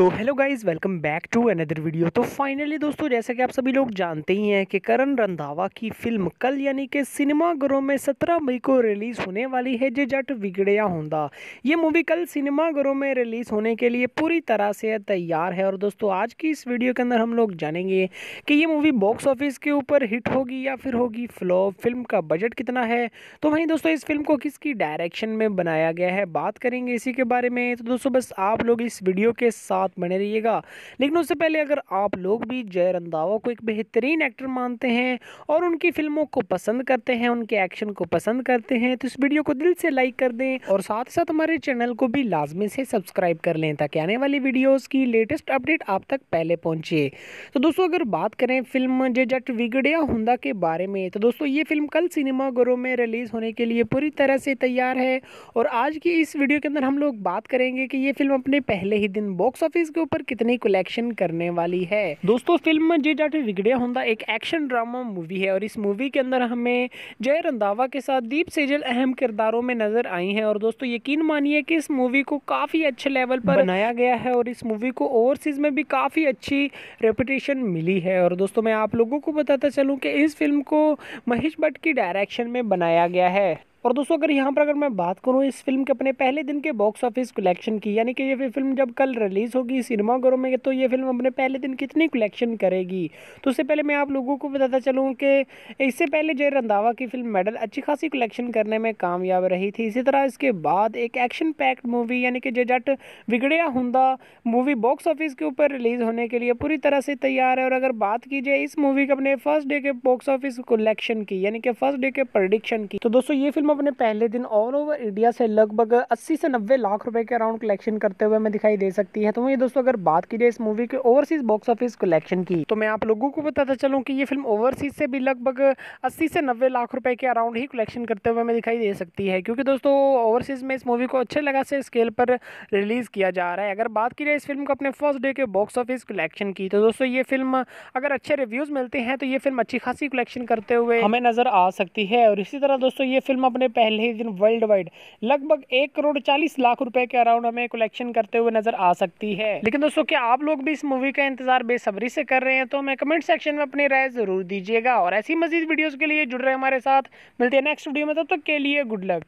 तो hello guys welcome back to another video तो finally दोस्तों जैसा कि आप सभी लोग जानते ही हैं कि करण रंधावा की फिल्म कल यानी कि सिनेमाघरों में 17 मई को रिलीज़ होने वाली है जे जट विगड़िया होंदा ये मूवी कल सिनेमाघरों में रिलीज़ होने के लिए पूरी तरह से तैयार है और दोस्तों आज की इस वीडियो के अंदर हम लोग जानेंगे कि ये मूवी बॉक्स ऑफिस के ऊपर हिट होगी या फिर होगी फ्लॉप फिल्म का बजट कितना है तो वहीं दोस्तों इस फिल्म को किसकी डायरेक्शन में बनाया गया है बात करेंगे इसी के बारे में तो दोस्तों बस आप लोग इस वीडियो के साथ साथ बने रहिएगा लेकिन उससे पहले अगर आप लोग भी जय रंधावा को एक बेहतरीन एक्टर मानते हैं और उनकी फिल्मों को पसंद करते हैं उनके एक्शन को पसंद करते हैं तो इस वीडियो को दिल से लाइक कर दें और साथ ही साथ हमारे चैनल को भी लाजमी से सब्सक्राइब कर लें ताकि आने वाली वीडियोज़ की लेटेस्ट अपडेट आप तक पहले पहुंचे तो दोस्तों अगर बात करें फिल्म जे जट विगड़िया हुंदा के बारे में तो दोस्तों ये फिल्म कल सिनेमाघरों में रिलीज़ होने के लिए पूरी तरह से तैयार है और आज की इस वीडियो के अंदर हम लोग बात करेंगे कि ये फिल्म अपने पहले ही दिन बॉक्स ऑफिस मूवीज के ऊपर कितनी कलेक्शन करने वाली है दोस्तों फिल्म जे जाट विगड़िया होंदा एक एक्शन ड्रामा मूवी है और इस मूवी के अंदर हमें जय रंधावा के साथ दीप सेजल अहम किरदारों में नजर आई हैं और दोस्तों यकीन मानिए कि इस मूवी को काफ़ी अच्छे लेवल पर बनाया गया है और इस मूवी को ओवरसीज में भी काफ़ी अच्छी रेपुटेशन मिली है और दोस्तों मैं आप लोगों को बताता चलूँ कि इस फिल्म को महेश भट्ट की डायरेक्शन में बनाया गया है और दोस्तों अगर यहाँ पर अगर मैं बात करूँ इस फिल्म के अपने पहले दिन के बॉक्स ऑफिस कलेक्शन की यानी कि ये फिल्म जब कल रिलीज़ होगी सिनेमाघरों में तो ये फिल्म अपने पहले दिन कितनी कलेक्शन करेगी तो उससे पहले मैं आप लोगों को बताता चलूँ कि इससे पहले जय रंधावा की फिल्म मेडल अच्छी खासी कलेक्शन करने में कामयाब रही थी इसी तरह इसके बाद एक एक्शन पैक्ड मूवी यानी कि जय जट बिगड़िया हुंदा मूवी बॉक्स ऑफिस के ऊपर रिलीज़ होने के लिए पूरी तरह से तैयार है और अगर बात की जाए इस मूवी के अपने फर्स्ट डे के बॉक्स ऑफिस कलेक्शन की यानी कि फर्स्ट डे के प्रडिक्शन की तो दोस्तों ये फिल्म अपने पहले दिन ऑल ओवर इंडिया से लगभग 80 से 90 लाख रुपए के अराउंड कलेक्शन करते हुए हमें दिखाई दे सकती है तो वही दोस्तों अगर बात की जाए इस मूवी के ओवरसीज बॉक्स ऑफिस कलेक्शन की तो मैं आप लोगों को बताता चलूँ कि ये फिल्म ओवरसीज से भी लगभग अस्सी से नब्बे लाख रुपए के अराउंड ही कलेक्शन करते हुए हमें दिखाई दे सकती है क्योंकि दोस्तों ओवरसीज़ में इस मूवी को अच्छे लगा से स्केल पर रिलीज़ किया जा रहा है अगर बात की जाए इस फिल्म को अपने फर्स्ट डे के बॉक्स ऑफिस कलेक्शन की तो दोस्तों ये फिल्म अगर अच्छे रिव्यूज़ मिलते हैं तो ये फिल्म अच्छी खासी कलेक्शन करते हुए हमें नज़र आ सकती है और इसी तरह दोस्तों ये फिल्म अपने ने पहले ही दिन वर्ल्ड वाइड लगभग एक करोड़ चालीस लाख रुपए के अराउंड हमें कलेक्शन करते हुए नजर आ सकती है लेकिन दोस्तों क्या आप लोग भी इस मूवी का इंतजार बेसब्री से कर रहे हैं तो हमें कमेंट सेक्शन में अपनी राय जरूर दीजिएगा और ऐसी मजीद वीडियोज के लिए जुड़ रहे हमारे साथ मिलते हैं नेक्स्ट वीडियो में तब तक के लिए गुड लक